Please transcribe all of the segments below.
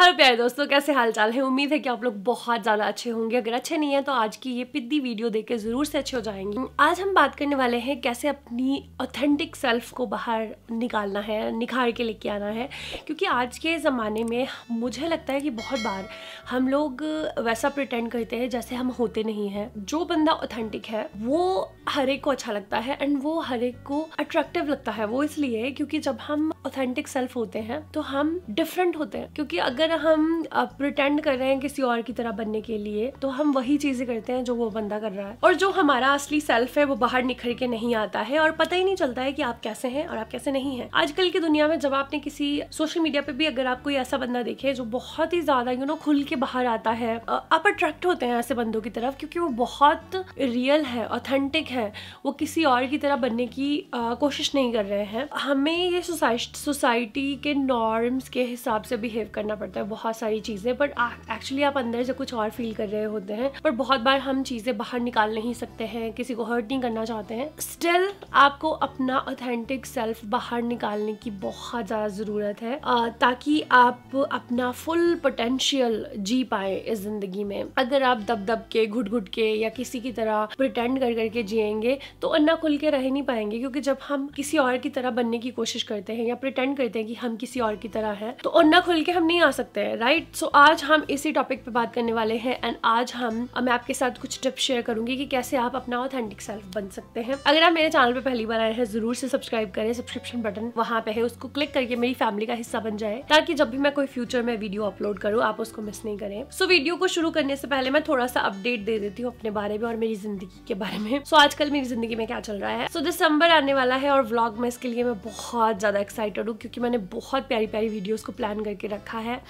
Hello प्यारे दोस्तों कैसे हाल चाल है उम्मीद है कि आप लोग बहुत ज़्यादा अच्छे होंगे अगर अच्छे नहीं है तो आज की ये पिद्दी वीडियो देख के ज़रूर से अच्छे हो जाएंगे आज हम बात करने वाले हैं कैसे अपनी ऑथेंटिक सेल्फ को बाहर निकालना है निखार के लेके आना है क्योंकि आज के ज़माने में मुझे लगता है कि बहुत बार हम लोग वैसा प्रिटेंड करते हैं जैसे हम होते नहीं हैं जो बंदा ऑथेंटिक है वो हर एक को अच्छा लगता है एंड वो हर एक को अट्रैक्टिव लगता है वो इसलिए क्योंकि जब हम ऑथेंटिक सेल्फ होते हैं तो हम डिफरेंट होते हैं क्योंकि अगर अगर हम प्रिटेंड कर रहे हैं किसी और की तरह बनने के लिए तो हम वही चीजें करते हैं जो वो बंदा कर रहा है और जो हमारा असली सेल्फ है वो बाहर निखर के नहीं आता है और पता ही नहीं चलता है कि आप कैसे हैं और आप कैसे नहीं हैं आजकल की दुनिया में जब आपने किसी सोशल मीडिया पे भी अगर आप कोई ऐसा बंदा देखे जो बहुत ही ज्यादा यू नो खुल के बाहर आता है आप अट्रैक्ट होते हैं ऐसे बंदों की तरफ क्योंकि वो बहुत रियल है ऑथेंटिक है वो किसी और की तरह बनने की कोशिश नहीं कर रहे हैं हमें ये सोसाइटी के नॉर्म्स के हिसाब से बिहेव करना पड़ता है है बहुत सारी चीज़ें बट एक्चुअली आप अंदर से कुछ और फील कर रहे होते हैं पर बहुत बार हम चीज़ें बाहर निकाल नहीं सकते हैं किसी को हर्ट नहीं करना चाहते हैं स्टिल आपको अपना ऑथेंटिक सेल्फ बाहर निकालने की बहुत ज़्यादा ज़रूरत है ताकि आप अपना फुल पोटेंशियल जी पाए इस ज़िंदगी में अगर आप दब दब के घुट घुट के या किसी की तरह प्रिटेंड कर करके जिएंगे तो अन्ना खुल के रह नहीं पाएंगे क्योंकि जब हम किसी और की तरह बनने की कोशिश करते हैं या प्रिटेंड करते हैं कि हम किसी और की तरह हैं तो अन्ना खुल के हम नहीं आ सकते हैं राइट सो आज हम इसी टॉपिक पे बात करने वाले हैं एंड आज हम मैं आपके साथ कुछ टिप्स शेयर करूंगी कि कैसे आप अपना ऑथेंटिक सेल्फ बन सकते हैं अगर आप मेरे चैनल पे पहली बार आए हैं जरूर से सब्सक्राइब करें सब्सक्रिप्शन बटन वहाँ पे है उसको क्लिक करके मेरी फैमिली का हिस्सा बन जाए ताकि जब भी मैं कोई फ्यूचर में वीडियो अपलोड करूँ आप उसको मिस नहीं करें सो वीडियो को शुरू करने से पहले मैं थोड़ा सा अपडेट दे देती हूँ अपने बारे में और मेरी जिंदगी के बारे में सो आजकल मेरी जिंदगी में क्या चल रहा है सो दिसंबर आने वाला है और व्लॉग में इसके लिए मैं बहुत ज्यादा एक्साइटेड हूँ क्योंकि मैंने बहुत प्यारी प्यारी वीडियोस को प्लान करके रखा है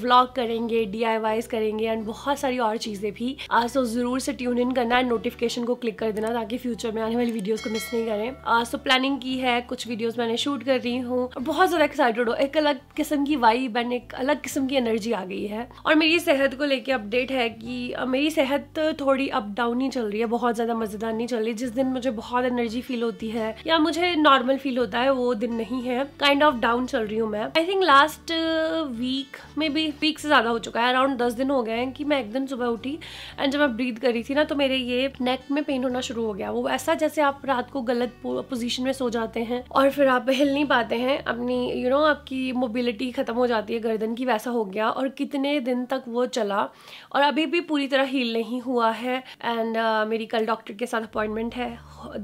व्लॉग करेंगे डी करेंगे एंड बहुत सारी और चीज़ें भी सो ज़रूर से ट्यून इन करना एंड नोटिफिकेशन को क्लिक कर देना ताकि फ्यूचर में आने वाली वीडियोज़ को मिस नहीं करें सो प्लानिंग की है कुछ वीडियोज़ मैंने शूट कर रही हूँ बहुत ज़्यादा एक्साइटेड हो एक अलग किस्म की वाइब एंड एक अलग किस्म की एनर्जी आ गई है और मेरी सेहत को लेके अपडेट है कि मेरी सेहत थोड़ी अप डाउन ही चल रही है बहुत ज़्यादा मज़ेदार नहीं चल रही जिस दिन मुझे बहुत एनर्जी फील होती है या मुझे नॉर्मल फील होता है वो दिन नहीं है काइंड ऑफ डाउन चल रही हूँ मैं I think last week maybe peak से ज़्यादा हो चुका है अराउंड दस दिन हो गए हैं कि मैं एक दिन सुबह उठी एंड जब मैं ब्रीद करी थी ना तो मेरे ये नेक में पेन होना शुरू हो गया वो ऐसा जैसे आप रात को गलत पोजिशन में सो जाते हैं और फिर आप हिल नहीं पाते हैं अपनी यू you नो know, आपकी मोबिलिटी ख़त्म हो जाती है गर्दन की वैसा हो गया और कितने दिन तक वो चला और अभी भी पूरी तरह हील नहीं हुआ है एंड uh, मेरी कल डॉक्टर के साथ अपॉइंटमेंट है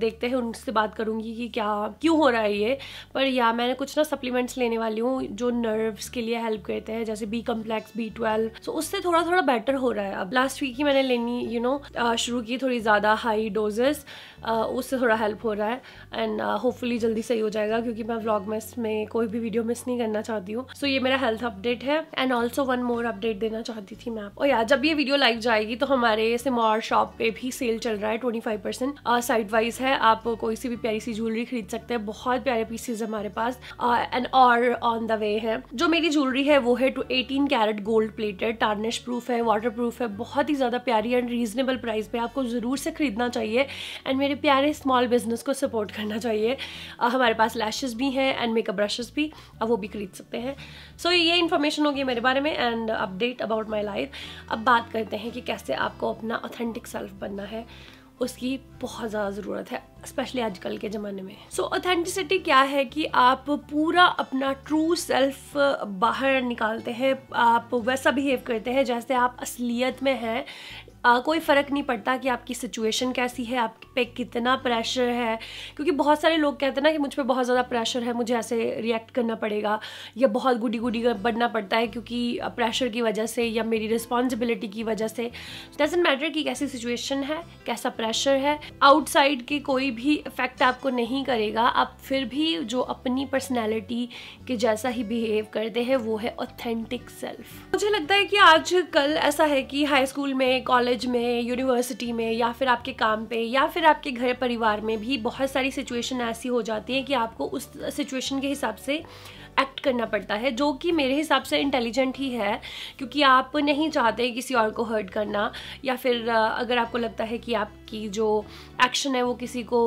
देखते हैं उनसे बात करूँगी कि क्या क्यों हो रहा है ये पर या मैंने कुछ ना सप्लीमेंट्स लेने वाली हूँ जो नर्व्स के लिए हेल्प करते हैं हैं जैसे B complex B twelve so उससे थोड़ा थोड़ा बेटर हो रहा है अब लास्ट वीक ही मैंने लेनी यू नो uh, शुरू की थोड़ी ज़्यादा हाई डोजेस uh, उससे थोड़ा हेल्प हो रहा है एंड होपफुली uh, जल्दी सही हो जाएगा क्योंकि मैं व्लॉग मिस में कोई भी वीडियो मिस नहीं करना चाहती हूँ सो so, ये मेरा हेल्थ अपडेट है and also one more update देना चाहती थी मैं आप और यार जब ये वीडियो लाइव जाएगी तो हमारे सिमार शॉप पे भी सेल चल रहा है twenty five percent side wise है आप कोई सी भी प्यारी सी ज्वेलरी खरीद सकते हैं बहुत प्यारे पीसेज हमारे पास एंड और ऑन द वे है जो मेरी ज्वेलरी है वो है two 18 carat gold plated tarnish proof है वाटर प्रूफ है बहुत ही ज़्यादा प्यारी एंड रीजनेबल प्राइस पे आपको ज़रूर से ख़रीदना चाहिए एंड मेरे प्यारे स्मॉल बिजनेस को सपोर्ट करना चाहिए uh, हमारे पास लैशेज़ भी हैं एंड मेकअप ब्रशेज भी अब वो भी खरीद सकते हैं सो so, ये इन्फॉर्मेशन होगी मेरे बारे में and update about my life अब बात करते हैं कि कैसे आपको अपना ऑथेंटिक सेल्फ बनना है उसकी बहुत ज़्यादा ज़रूरत है स्पेशली आजकल के ज़माने में सो so, ऑथेंटिसिटी क्या है कि आप पूरा अपना ट्रू सेल्फ बाहर निकालते हैं आप वैसा बिहेव करते हैं जैसे आप असलियत में हैं आ, कोई फ़र्क नहीं पड़ता कि आपकी सिचुएशन कैसी है आप पे कितना प्रेशर है क्योंकि बहुत सारे लोग कहते हैं ना कि मुझ पर बहुत ज़्यादा प्रेशर है मुझे ऐसे रिएक्ट करना पड़ेगा या बहुत गुडी गुडी बनना पड़ता है क्योंकि प्रेशर की वजह से या मेरी रिस्पॉन्सिबिलिटी की वजह से डजेंट मैटर कि कैसी सिचुएशन है कैसा प्रेशर है आउटसाइड के कोई भी इफेक्ट आपको नहीं करेगा आप फिर भी जो अपनी पर्सनैलिटी के जैसा ही बिहेव करते हैं वो है ऑथेंटिक सेल्फ मुझे लगता है कि आज कल ऐसा है कि हाई स्कूल में कॉलेज कॉलेज में यूनिवर्सिटी में या फिर आपके काम पे या फिर आपके घर परिवार में भी बहुत सारी सिचुएशन ऐसी हो जाती है कि आपको उस सिचुएशन के हिसाब से एक्ट करना पड़ता है जो कि मेरे हिसाब से इंटेलिजेंट ही है क्योंकि आप नहीं चाहते किसी और को हर्ट करना या फिर अगर आपको लगता है कि आपकी जो एक्शन है वो किसी को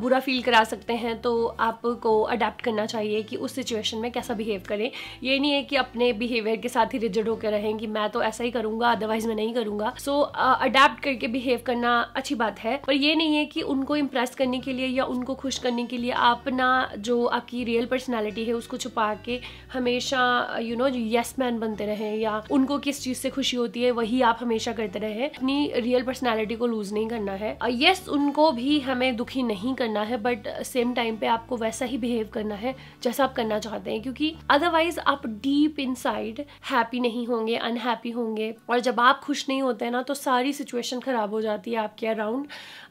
बुरा फील करा सकते हैं तो आपको अडेप्ट करना चाहिए कि उस सिचुएशन में कैसा बिहेव करें ये नहीं है कि अपने बिहेवियर के साथ ही रिजिड होकर रहें कि मैं तो ऐसा ही करूँगा अदरवाइज मैं नहीं करूँगा सो अडेप्ट करके बिहेव करना अच्छी बात है पर ये नहीं है कि उनको इम्प्रेस करने के लिए या उनको खुश करने के लिए अपना जो आपकी रियल पर्सनैलिटी है उसको छुप छुपा के हमेशा यू नो यस मैन बनते रहें या उनको किस चीज़ से खुशी होती है वही आप हमेशा करते रहें अपनी रियल पर्सनैलिटी को लूज नहीं करना है यस yes, उनको भी हमें दुखी नहीं करना है बट सेम टाइम पे आपको वैसा ही बिहेव करना है जैसा आप करना चाहते हैं क्योंकि अदरवाइज आप डीप साइड हैप्पी नहीं होंगे अनहैप्पी होंगे और जब आप खुश नहीं होते हैं ना तो सारी सिचुएशन ख़राब हो जाती है आपके अराउंड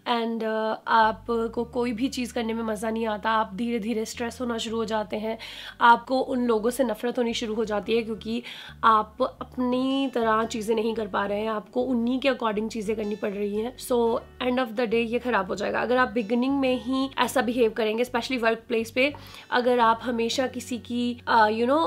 एंड uh, आपको कोई भी चीज़ करने में मज़ा नहीं आता आप धीरे धीरे स्ट्रेस होना शुरू हो जाते हैं आपको उन लोगों से नफ़रत होनी शुरू हो जाती है क्योंकि आप अपनी तरह चीज़ें नहीं कर पा रहे हैं आपको उन्हीं के अकॉर्डिंग चीज़ें करनी पड़ रही हैं so end of the day ये ख़राब हो जाएगा अगर आप बिगनिंग में ही ऐसा बिहेव करेंगे स्पेशली वर्क प्लेस पर अगर आप हमेशा किसी की यू नो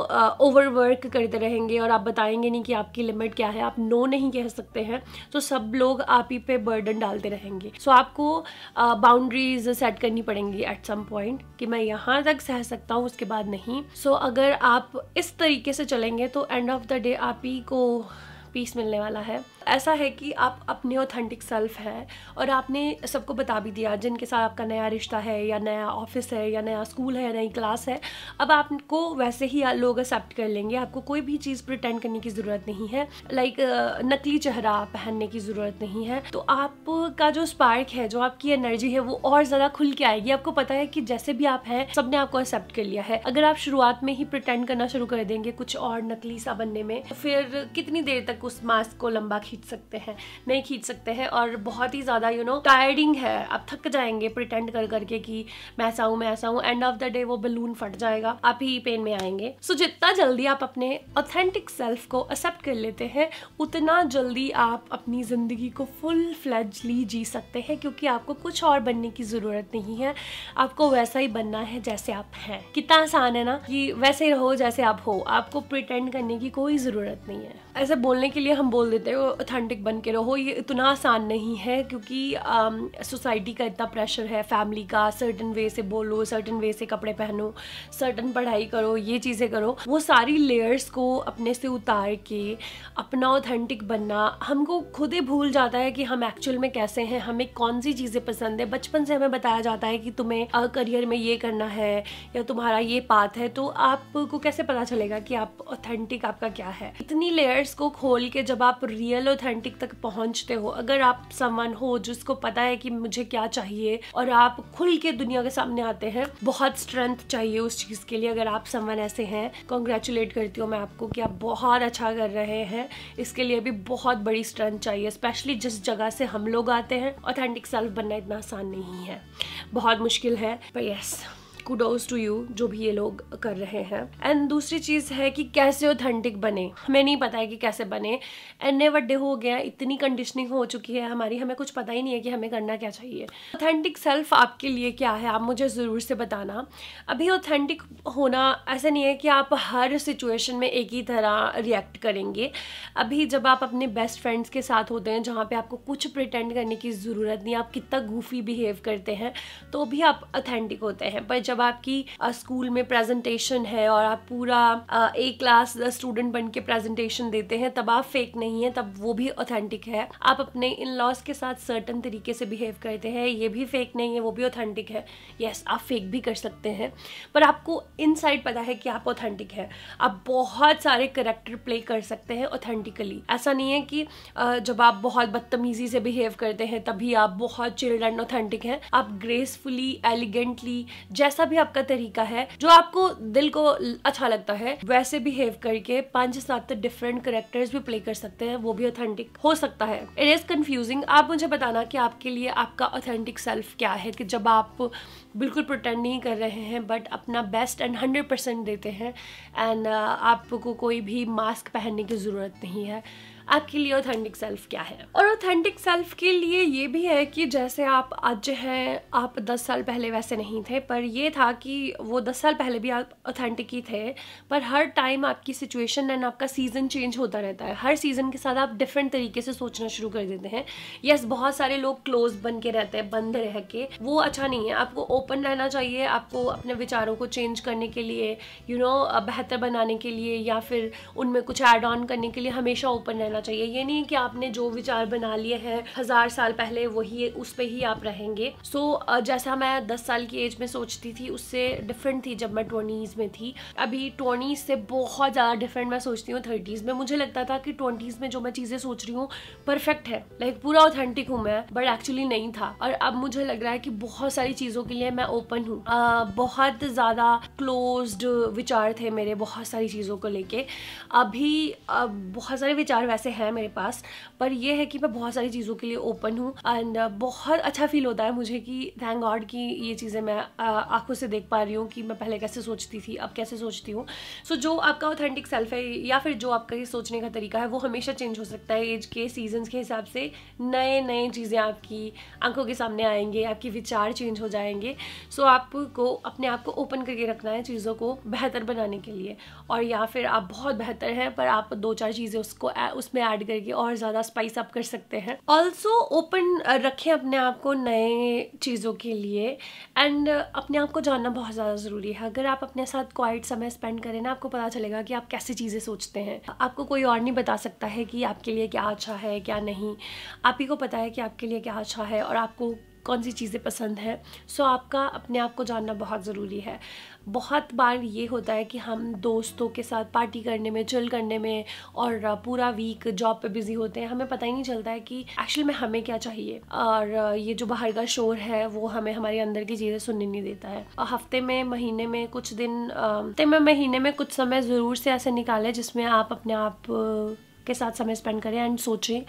ओवरवर्क करते रहेंगे और आप बताएंगे नहीं कि आपकी लिमिट क्या है आप नो नहीं कह सकते हैं तो सब लोग आप ही पे बर्डन डालते रहेंगे सो so, आप आपको बाउंड्रीज सेट करनी पड़ेंगी एट सम पॉइंट कि मैं यहाँ तक सह सकता हूँ उसके बाद नहीं सो so, अगर आप इस तरीके से चलेंगे तो एंड ऑफ द डे आप ही को पीस मिलने वाला है ऐसा है कि आप अपने ऑथेंटिक सेल्फ हैं और आपने सबको बता भी दिया जिनके साथ आपका नया रिश्ता है या नया ऑफिस है या नया स्कूल है या नई क्लास है अब आपको वैसे ही लोग एक्सेप्ट कर लेंगे आपको कोई भी चीज़ प्रटेंड करने की ज़रूरत नहीं है लाइक नकली चेहरा पहनने की ज़रूरत नहीं है तो आपका जो स्पार्क है जो आपकी एनर्जी है वो और ज़्यादा खुल के आएगी आपको पता है कि जैसे भी आप हैं ने आपको एक्सेप्ट कर लिया है अगर आप शुरुआत में ही प्रटेंड करना शुरू कर देंगे कुछ और नकली सा बनने में फिर कितनी देर तक उस मास्क को लंबा खींच सकते हैं नहीं खींच सकते हैं और बहुत ही ज़्यादा यू नो टायर्डिंग है आप थक जाएंगे प्रिटेंड कर करके कि मैं ऐसा हूँ मैं ऐसा हूँ एंड ऑफ द डे वो बलून फट जाएगा आप ही पेन में आएंगे सो so, जितना जल्दी आप अपने ऑथेंटिक सेल्फ को एक्सेप्ट कर लेते हैं उतना जल्दी आप अपनी ज़िंदगी को फुल फ्लैजली जी सकते हैं क्योंकि आपको कुछ और बनने की ज़रूरत नहीं है आपको वैसा ही बनना है जैसे आप हैं कितना आसान है ना कि वैसे ही रहो जैसे आप हो आपको प्रिटेंड करने की कोई ज़रूरत नहीं है ऐसे बोलने के के लिए हम बोल देते हैं ऑथेंटिक बन के रहो ये इतना आसान नहीं है क्योंकि सोसाइटी um, का इतना प्रेशर है फैमिली का सर्टन वे से बोलो सर्टन वे से कपड़े पहनो सर्टन पढ़ाई करो ये चीज़ें करो वो सारी लेयर्स को अपने से उतार के अपना ऑथेंटिक बनना हमको खुद ही भूल जाता है कि हम एक्चुअल में कैसे हैं हमें कौन सी चीज़ें पसंद है बचपन से हमें बताया जाता है कि तुम्हें करियर में ये करना है या तुम्हारा ये पाथ है तो आपको कैसे पता चलेगा कि आप ऑथेंटिक आपका क्या है इतनी लेयर्स को खोल खोल के जब आप रियल ऑथेंटिक तक पहुंचते हो अगर आप समवन हो जिसको पता है कि मुझे क्या चाहिए और आप खुल के दुनिया के सामने आते हैं बहुत स्ट्रेंथ चाहिए उस चीज़ के लिए अगर आप समवन ऐसे हैं कॉन्ग्रेचुलेट करती हूँ मैं आपको कि आप बहुत अच्छा कर रहे हैं इसके लिए भी बहुत बड़ी स्ट्रेंथ चाहिए स्पेशली जिस जगह से हम लोग आते हैं ऑथेंटिक सेल्फ बनना इतना आसान नहीं है बहुत मुश्किल है पर यस कुडोज टू यू जो भी ये लोग कर रहे हैं एंड दूसरी चीज़ है कि कैसे ऑथेंटिक बने हमें नहीं पता है कि कैसे बने एन्ने वड्डे हो गया इतनी कंडीशनिंग हो चुकी है हमारी हमें कुछ पता ही नहीं है कि हमें करना क्या चाहिए ऑथेंटिक सेल्फ आपके लिए क्या है आप मुझे ज़रूर से बताना अभी ऑथेंटिक होना ऐसा नहीं है कि आप हर सिचुएशन में एक ही तरह रिएक्ट करेंगे अभी जब आप अपने बेस्ट फ्रेंड्स के साथ होते हैं जहाँ पे आपको कुछ प्रिटेंड करने की ज़रूरत नहीं आप कितना गूफी बिहेव करते हैं तो भी आप ऑथेंटिक होते हैं पर जब जब आपकी स्कूल में प्रेजेंटेशन है और आप पूरा ए क्लास स्टूडेंट बन के प्रेजेंटेशन देते हैं तब आप फेक नहीं है तब वो भी ऑथेंटिक है आप अपने इन लॉज के साथ सर्टन तरीके से बिहेव करते हैं ये भी फेक नहीं है वो भी ऑथेंटिक है यस आप फेक भी कर सकते हैं पर आपको इन पता है कि आप ऑथेंटिक है आप बहुत सारे करेक्टर प्ले कर सकते हैं ऑथेंटिकली ऐसा नहीं है कि जब आप बहुत बदतमीजी से बिहेव करते हैं तभी आप बहुत चिल्ड ऑथेंटिक हैं आप ग्रेसफुली एलिगेंटली जैसे जैसा भी आपका तरीका है जो आपको दिल को अच्छा लगता है वैसे बिहेव करके पांच सात डिफरेंट करेक्टर्स भी प्ले कर सकते हैं वो भी ऑथेंटिक हो सकता है इट इज कंफ्यूजिंग आप मुझे बताना कि आपके लिए आपका ऑथेंटिक सेल्फ क्या है कि जब आप बिल्कुल प्रोटेंड नहीं कर रहे हैं बट अपना बेस्ट एंड हंड्रेड परसेंट देते हैं एंड uh, आपको कोई भी मास्क पहनने की ज़रूरत नहीं है आपके लिए ऑथेंटिक सेल्फ क्या है और ऑथेंटिक सेल्फ के लिए ये भी है कि जैसे आप आज हैं आप दस साल पहले वैसे नहीं थे पर ये था कि वो दस साल पहले भी आप ऑथेंटिक ही थे पर हर टाइम आपकी सिचुएशन एंड आपका सीज़न चेंज होता रहता है हर सीज़न के साथ आप डिफरेंट तरीके से सोचना शुरू कर देते हैं यस बहुत सारे लोग क्लोज बन के रहते हैं बंद रह के वो अच्छा नहीं है आपको ओपन रहना चाहिए आपको अपने विचारों को चेंज करने के लिए यू you नो know, बेहतर बनाने के लिए या फिर उनमें कुछ ऐड ऑन करने के लिए हमेशा ओपन रहना करना चाहिए ये नहीं कि आपने जो विचार बना लिए हैं हजार साल पहले वही उस पर ही आप रहेंगे सो so, जैसा मैं दस साल की एज में सोचती थी उससे डिफरेंट थी जब मैं ट्वेंटीज़ में थी अभी ट्वेंटीज़ से बहुत ज़्यादा डिफरेंट मैं सोचती हूँ थर्टीज़ में मुझे लगता था कि ट्वेंटीज़ में जो मैं चीज़ें सोच रही हूँ परफेक्ट है लाइक like, पूरा ऑथेंटिक हूँ मैं बट एक्चुअली नहीं था और अब मुझे लग रहा है कि बहुत सारी चीज़ों के लिए मैं ओपन हूँ बहुत ज़्यादा क्लोज विचार थे मेरे बहुत सारी चीज़ों को लेके अभी बहुत सारे विचार वैसे पैसे हैं मेरे पास पर यह है कि मैं बहुत सारी चीज़ों के लिए ओपन हूँ एंड uh, बहुत अच्छा फील होता है मुझे कि थैंक गॉड कि ये चीज़ें मैं uh, आंखों से देख पा रही हूँ कि मैं पहले कैसे सोचती थी अब कैसे सोचती हूँ सो so, जो आपका ऑथेंटिक सेल्फ है या फिर जो आपका ये सोचने का तरीका है वो हमेशा चेंज हो सकता है एज के सीजन के हिसाब से नए नए चीज़ें आपकी आंखों के सामने आएंगे आपके विचार चेंज हो जाएंगे सो so, आपको अपने आप को ओपन करके रखना है चीज़ों को बेहतर बनाने के लिए और या फिर आप बहुत बेहतर हैं पर आप दो चार चीज़ें उसको उसमें उसमें ऐड करके और ज़्यादा स्पाइस अप कर सकते हैं ऑल्सो ओपन रखें अपने आप को नए चीज़ों के लिए एंड अपने आप को जानना बहुत ज़्यादा ज़रूरी है अगर आप अपने साथ क्वाइट समय स्पेंड करें ना आपको पता चलेगा कि आप कैसी चीज़ें सोचते हैं आपको कोई और नहीं बता सकता है कि आपके लिए क्या अच्छा है क्या नहीं आप ही को पता है कि आपके लिए क्या अच्छा है और आपको कौन सी चीज़ें पसंद हैं सो आपका अपने आप को जानना बहुत ज़रूरी है बहुत बार ये होता है कि हम दोस्तों के साथ पार्टी करने में चिल करने में और पूरा वीक जॉब पे बिज़ी होते हैं हमें पता ही नहीं चलता है कि एक्चुअल में हमें क्या चाहिए और ये जो बाहर का शोर है वो हमें हमारे अंदर की चीज़ें सुनने नहीं देता है और हफ्ते में महीने में कुछ दिन हफ्ते में महीने में कुछ समय ज़रूर से ऐसे निकालें जिसमें आप अपने आप के साथ समय स्पेंड करें एंड सोचें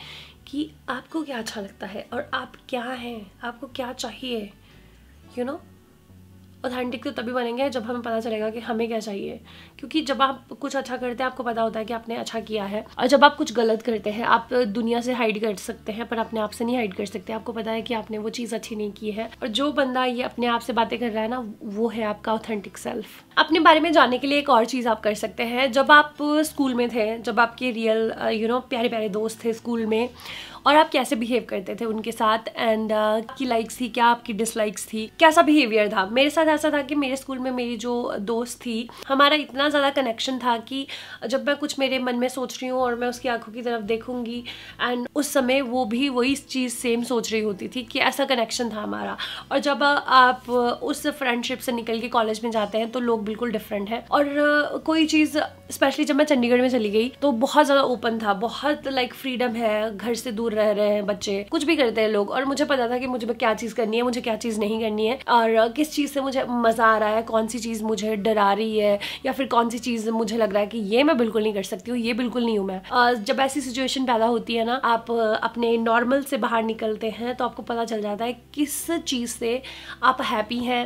कि आपको क्या अच्छा लगता है और आप क्या हैं आपको क्या चाहिए you you know know? Authentic तो तभी बनेंगे जब हमें पता चलेगा कि हमें क्या चाहिए क्योंकि जब आप कुछ अच्छा करते हैं आपको पता होता है कि आपने अच्छा किया है और जब आप कुछ गलत करते हैं आप दुनिया से हाइड कर सकते हैं पर अपने आप से नहीं हाइड कर सकते आपको पता है कि आपने वो चीज़ अच्छी नहीं की है और जो बंदा ये अपने आप से बातें कर रहा है ना वो है आपका ऑथेंटिक सेल्फ अपने बारे में जानने के लिए एक और चीज़ आप कर सकते हैं जब आप स्कूल में थे जब आपके रियल यू uh, नो प्यारे प्यारे दोस्त थे स्कूल में और आप कैसे बिहेव करते थे उनके साथ एंड uh, की लाइक्स थी क्या आपकी डिसलाइक्स थी कैसा बिहेवियर था मेरे साथ ऐसा था कि मेरे स्कूल में मेरी जो दोस्त थी हमारा इतना ज़्यादा कनेक्शन था कि जब मैं कुछ मेरे मन में सोच रही हूँ और मैं उसकी आंखों की तरफ देखूंगी एंड उस समय वो भी वही चीज़ सेम सोच रही होती थी कि ऐसा कनेक्शन था हमारा और जब uh, आप उस फ्रेंडशिप से निकल के कॉलेज में जाते हैं तो लोग बिल्कुल डिफरेंट हैं और uh, कोई चीज़ स्पेशली जब मैं चंडीगढ़ में चली गई तो बहुत ज़्यादा ओपन था बहुत लाइक फ्रीडम है घर से दूर दूर रह रहे हैं बच्चे कुछ भी करते हैं लोग और मुझे पता था कि मुझे क्या चीज़ करनी है मुझे क्या चीज़ नहीं करनी है और किस चीज़ से मुझे मज़ा आ रहा है कौन सी चीज़ मुझे डरा रही है या फिर कौन सी चीज़ मुझे लग रहा है कि ये मैं बिल्कुल नहीं कर सकती हूँ ये बिल्कुल नहीं हूँ मैं जब ऐसी सिचुएशन पैदा होती है ना आप अपने नॉर्मल से बाहर निकलते हैं तो आपको पता चल जाता है किस चीज़ से आप हैप्पी हैं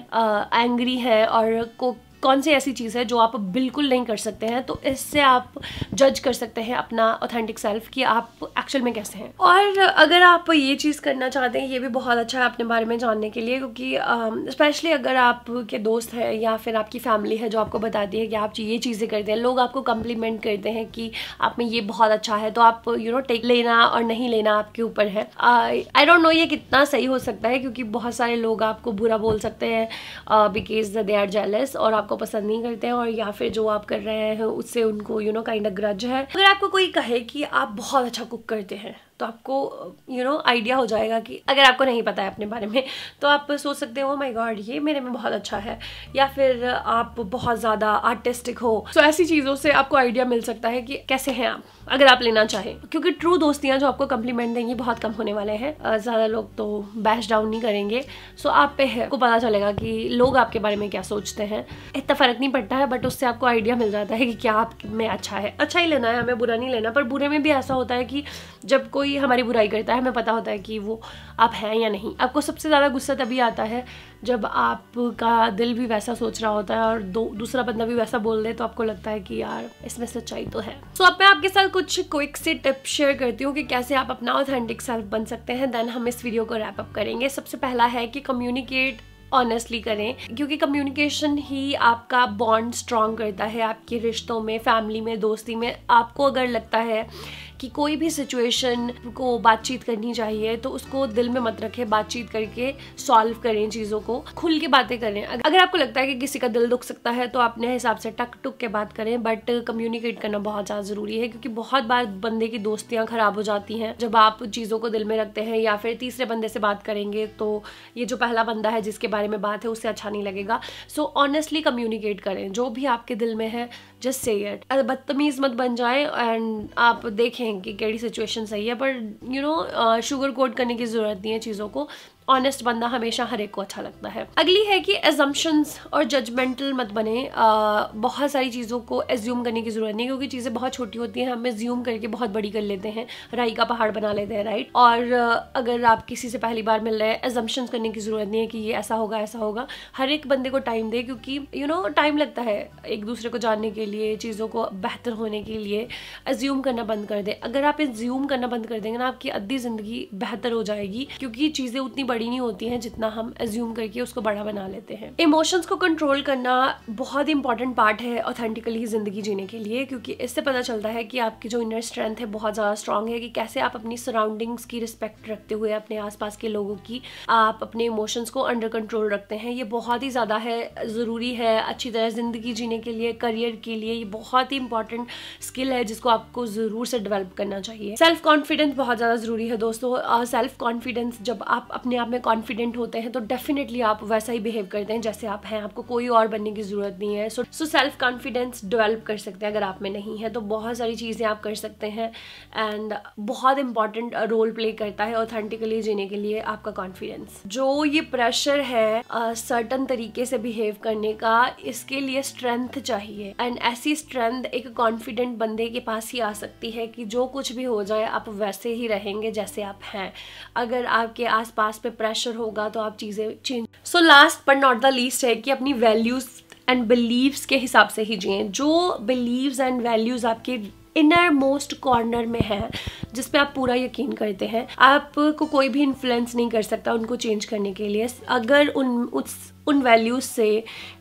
एंग्री हैं और को कौन सी ऐसी चीज़ है जो आप बिल्कुल नहीं कर सकते हैं तो इससे आप जज कर सकते हैं अपना ऑथेंटिक सेल्फ कि आप एक्चुअल में कैसे हैं और अगर आप ये चीज़ करना चाहते हैं ये भी बहुत अच्छा है अपने बारे में जानने के लिए क्योंकि स्पेशली अगर आपके दोस्त हैं या फिर आपकी फैमिली है जो आपको बताती है कि आप ये चीज़ें करते हैं लोग आपको कंप्लीमेंट करते हैं कि आप में ये बहुत अच्छा है तो आप यू नो टेक लेना और नहीं लेना आपके ऊपर है आई डोंट नो ये कितना सही हो सकता है क्योंकि बहुत सारे लोग आपको बुरा बोल सकते हैं बिकॉज दे आर जेलस और आपको आपको पसंद नहीं करते हैं और या फिर जो आप कर रहे हैं उससे उनको you know kind of grudge है अगर आपको कोई कहे कि आप बहुत अच्छा कुक करते हैं तो आपको यू नो आइडिया हो जाएगा कि अगर आपको नहीं पता है अपने बारे में तो आप सोच सकते हो माई oh गॉड ये मेरे में बहुत अच्छा है या फिर आप बहुत ज़्यादा आर्टिस्टिक हो सो so, ऐसी चीज़ों से आपको आइडिया मिल सकता है कि कैसे हैं आप अगर आप लेना चाहें क्योंकि ट्रू दोस्तियाँ जो आपको कम्प्लीमेंट देंगी बहुत कम होने वाले हैं ज़्यादा लोग तो बैश डाउन नहीं करेंगे सो so, आप पे है आपको पता चलेगा कि लोग आपके बारे में क्या सोचते हैं इतना फ़र्क नहीं पड़ता है बट उससे आपको आइडिया मिल जाता है कि क्या आप में अच्छा है अच्छा ही लेना है हमें बुरा नहीं लेना पर बुरे में भी ऐसा होता है कि जब कोई कोई हमारी बुराई करता है हमें पता होता है कि वो आप हैं या नहीं आपको सबसे ज़्यादा गुस्सा तभी आता है जब आपका दिल भी वैसा सोच रहा होता है और दो दूसरा बंदा भी वैसा बोल दे तो आपको लगता है कि यार इसमें सच्चाई तो है सो so, अब मैं आपके साथ कुछ क्विक से टिप शेयर करती हूँ कि कैसे आप अपना ऑथेंटिक सेल्फ बन सकते हैं देन हम इस वीडियो को रैपअप करेंगे सबसे पहला है कि कम्युनिकेट ऑनेस्टली करें क्योंकि कम्युनिकेशन ही आपका बॉन्ड स्ट्रॉन्ग करता है आपके रिश्तों में फैमिली में दोस्ती में आपको अगर लगता है कि कोई भी सिचुएशन को बातचीत करनी चाहिए तो उसको दिल में मत रखें बातचीत करके सॉल्व करें चीज़ों को खुल के बातें करें अगर आपको लगता है कि किसी का दिल दुख सकता है तो अपने हिसाब से टक टुक के बात करें बट कम्युनिकेट करना बहुत ज़्यादा ज़रूरी है क्योंकि बहुत बार बंदे की दोस्तियाँ ख़राब हो जाती हैं जब आप चीज़ों को दिल में रखते हैं या फिर तीसरे बंदे से बात करेंगे तो ये जो पहला बंदा है जिसके बारे में बात है उससे अच्छा नहीं लगेगा सो ऑनेस्टली कम्युनिकेट करें जो भी आपके दिल में है जस्ट से इट बदतमीज मत बन जाए एंड आप देखें कि कैडी सिचुएशन सही है पर यू नो शुगर कोट करने की ज़रूरत नहीं है चीज़ों को ऑनेस्ट बंदा हमेशा हर एक को अच्छा लगता है अगली है कि एजम्पन्स और जजमेंटल मत बने आ, बहुत सारी चीज़ों को एज्यूम करने की ज़रूरत नहीं क्योंकि चीज़ें बहुत छोटी होती हैं हम एज्यूम करके बहुत बड़ी कर लेते हैं राई का पहाड़ बना लेते हैं राइट और अगर आप किसी से पहली बार मिल रहे हैं एजम्पन्स करने की ज़रूरत नहीं है कि ये ऐसा होगा ऐसा होगा हर एक बंदे को टाइम दे क्योंकि यू नो टाइम लगता है एक दूसरे को जानने के लिए चीज़ों को बेहतर होने के लिए एज्यूम करना बंद कर दे अगर आप एज्यूम करना बंद कर देंगे ना आपकी अद्धी ज़िंदगी बेहतर हो जाएगी क्योंकि चीज़ें उतनी बड़ी नहीं होती हैं जितना हम एज्यूम करके उसको बड़ा बना लेते हैं इमोशंस को कंट्रोल करना बहुत ही इंपॉर्टेंट पार्ट है ऑथेंटिकली ज़िंदगी जीने के लिए क्योंकि इससे पता चलता है कि आपकी जो इनर स्ट्रेंथ है बहुत ज़्यादा स्ट्रांग है कि कैसे आप अपनी सराउंडिंग्स की रिस्पेक्ट रखते हुए अपने आसपास के लोगों की आप अपने इमोशंस को अंडर कंट्रोल रखते हैं ये बहुत ही ज़्यादा है ज़रूरी है अच्छी तरह ज़िंदगी जीने के लिए करियर के लिए ये बहुत ही इंपॉर्टेंट स्किल है जिसको आपको ज़रूर से डेवलप करना चाहिए सेल्फ कॉन्फिडेंस बहुत ज़्यादा ज़रूरी है दोस्तों सेल्फ uh, कॉन्फिडेंस जब आप अपने आप में कॉन्फिडेंट होते हैं तो डेफिनेटली आप वैसा ही बिहेव करते हैं जैसे आप हैं आपको कोई और बनने की ज़रूरत नहीं है सो सेल्फ कॉन्फिडेंस डेवलप कर सकते हैं अगर आप में नहीं है तो बहुत सारी चीज़ें आप कर सकते हैं एंड बहुत इंपॉर्टेंट रोल प्ले करता है ऑथेंटिकली जीने के लिए आपका कॉन्फिडेंस जो ये प्रेशर है सर्टन uh, तरीके से बिहेव करने का इसके लिए स्ट्रेंथ चाहिए एंड ऐसी स्ट्रेंथ एक कॉन्फिडेंट बंदे के पास ही आ सकती है कि जो कुछ भी हो जाए आप वैसे ही रहेंगे जैसे आप हैं अगर आपके आसपास पे प्रेशर होगा तो आप चीज़ें change so last but not the least है कि अपनी वैल्यूज़ एंड बिलीव्स के हिसाब से ही जिए जो बिलीव्स एंड वैल्यूज़ आपके इनर मोस्ट कॉर्नर में है जिसपे आप पूरा यकीन करते हैं आपको कोई भी इन्फ्लुएंस नहीं कर सकता उनको चेंज करने के लिए अगर उन उस उन वैल्यूज़ से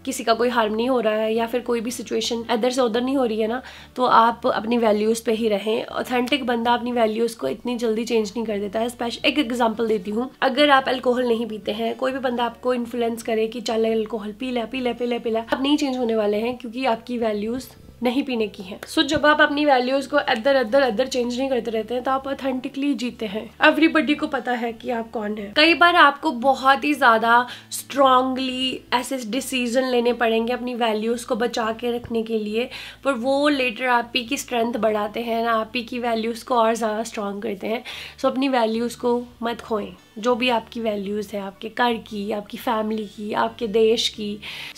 किसी का कोई हार्म नहीं हो रहा है या फिर कोई भी सिचुएशन इधर से उधर नहीं हो रही है ना तो आप अपनी वैल्यूज़ पे ही रहें ऑथेंटिक बंदा अपनी वैल्यूज़ को इतनी जल्दी चेंज नहीं कर देता है स्पेशल एक एग्जांपल देती हूँ अगर आप अल्कोहल नहीं पीते हैं कोई भी बंदा आपको इन्फ्लुएंस करे कि चल अल्कोहल पी ले पी ले पी ले पी ले आप नहीं चेंज होने वाले हैं क्योंकि आपकी वैल्यूज़ नहीं पीने की हैं सो so, जब आप अपनी वैल्यूज़ को अदर अदर अदर चेंज नहीं करते रहते हैं तो आप ऑथेंटिकली जीते हैं एवरीबडी को पता है कि आप कौन है कई बार आपको बहुत ही ज़्यादा स्ट्रांगली ऐसे डिसीजन लेने पड़ेंगे अपनी वैल्यूज़ को बचा के रखने के लिए पर वो लेटर आप ही की स्ट्रेंथ बढ़ाते हैं आप ही की वैल्यूज़ को और ज़्यादा स्ट्रांग करते हैं सो so, अपनी वैल्यूज़ को मत खोएं जो भी आपकी वैल्यूज़ है आपके घर की आपकी फैमिली की आपके देश की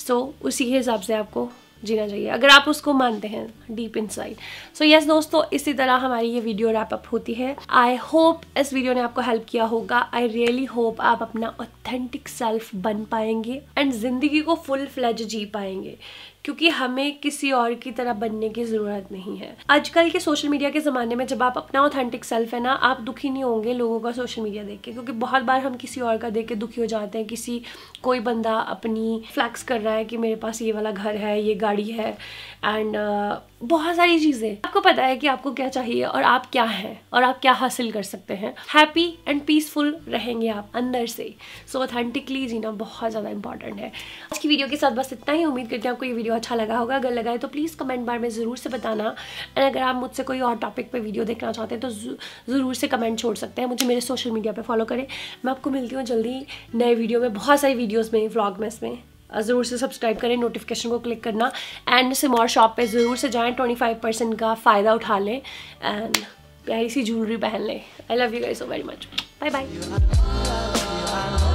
सो so, उसी हिसाब से आपको जीना चाहिए अगर आप उसको मानते हैं deep inside so yes दोस्तों इसी तरह हमारी ये वीडियो रैप अप होती है आई होप इस वीडियो ने आपको हेल्प किया होगा आई रियली होप आप अपना ऑथेंटिक सेल्फ बन पाएंगे एंड जिंदगी को फुल फ्लैज जी पाएंगे क्योंकि हमें किसी और की तरह बनने की ज़रूरत नहीं है आजकल के सोशल मीडिया के ज़माने में जब आप अपना ऑथेंटिक सेल्फ है ना आप दुखी नहीं होंगे लोगों का सोशल मीडिया देख के क्योंकि बहुत बार हम किसी और का देख के दुखी हो जाते हैं किसी कोई बंदा अपनी फ्लैक्स कर रहा है कि मेरे पास ये वाला घर है ये गाड़ी है एंड uh, बहुत सारी चीज़ें आपको पता है कि आपको क्या चाहिए और आप क्या हैं और आप क्या हासिल कर सकते हैं हैप्पी एंड पीसफुल रहेंगे आप अंदर से सो ऑथेंटिकली जीना बहुत ज़्यादा इंपॉर्टेंट है आज की वीडियो के साथ बस इतना ही उम्मीद करती हूँ आपको ये वीडियो अच्छा लगा होगा अगर लगा है तो प्लीज़ कमेंट बार में ज़रूर से बताना एंड अगर आप मुझसे कोई और टॉपिक पर वीडियो देखना चाहते हैं तो ज़रूर से कमेंट छोड़ सकते हैं मुझे मेरे सोशल मीडिया पर फॉलो करें मैं आपको मिलती हूँ जल्दी नए वीडियो में बहुत सारी वीडियोज़ में व्लॉग में इसमें ज़रूर से सब्सक्राइब करें नोटिफिकेशन को क्लिक करना एंड सिमोर शॉप पे ज़रूर से जाएँ ट्वेंटी फाइव परसेंट का फ़ायदा उठा लें एंड प्यारी सी ज्वेलरी पहन लें I love you guys so very much bye bye